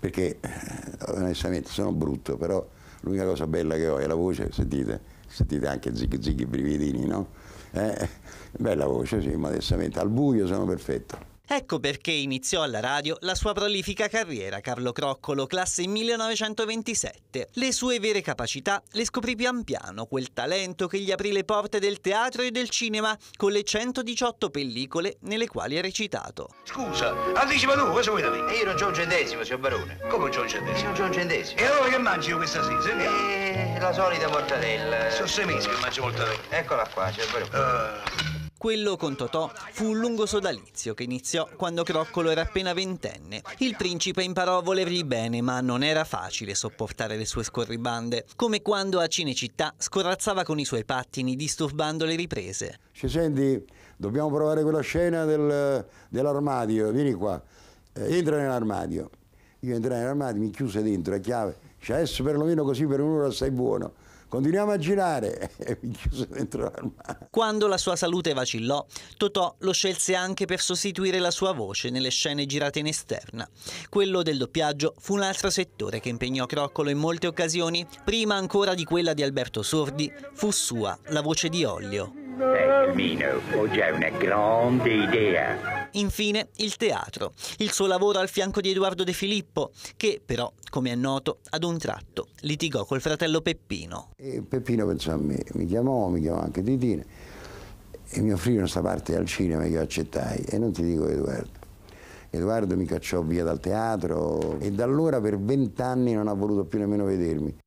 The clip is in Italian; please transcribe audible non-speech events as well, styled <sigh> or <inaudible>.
perché eh, onestamente sono brutto, però l'unica cosa bella che ho è la voce, sentite, sentite anche zig zig i brividini, no? Eh, bella voce, sì, modestamente, al buio sono perfetto. Ecco perché iniziò alla radio la sua prolifica carriera Carlo Croccolo, classe 1927. Le sue vere capacità le scoprì pian piano, quel talento che gli aprì le porte del teatro e del cinema con le 118 pellicole nelle quali ha recitato. Scusa, anticipa tu, cosa vuoi da me? Eh, io non c'ho un centesimo, signor Barone. Come un centesimo? Non c'ho un centesimo. E allora che mangio io questa sera? Eh, la solita mortadella. Sono sei mesi che mangio mortadella. Eccola qua, signor Barone. Uh. Quello con Totò fu un lungo sodalizio che iniziò quando Croccolo era appena ventenne. Il principe imparò a volergli bene, ma non era facile sopportare le sue scorribande, come quando a Cinecittà scorazzava con i suoi pattini disturbando le riprese. Ci senti, dobbiamo provare quella scena del, dell'armadio, vieni qua, eh, entra nell'armadio. Io entrai nell'armadio, mi chiuse dentro a chiave, cioè adesso perlomeno così per un'ora stai buono continuiamo a girare <laughs> e mi chiuse dentro l'armadio. Quando la sua salute vacillò, Totò lo scelse anche per sostituire la sua voce nelle scene girate in esterna. Quello del doppiaggio fu un altro settore che impegnò Croccolo in molte occasioni, prima ancora di quella di Alberto Sordi, fu sua la voce di Ollio. Almeno ho oh, già una grande idea. Infine il teatro, il suo lavoro al fianco di Edoardo De Filippo, che però, come è noto, ad un tratto litigò col fratello Peppino. E Peppino pensò a me, mi chiamò, mi chiamò anche Didine e mi offrirono questa parte al cinema, io accettai e non ti dico Edoardo. Edoardo mi cacciò via dal teatro e da allora per vent'anni non ha voluto più nemmeno vedermi.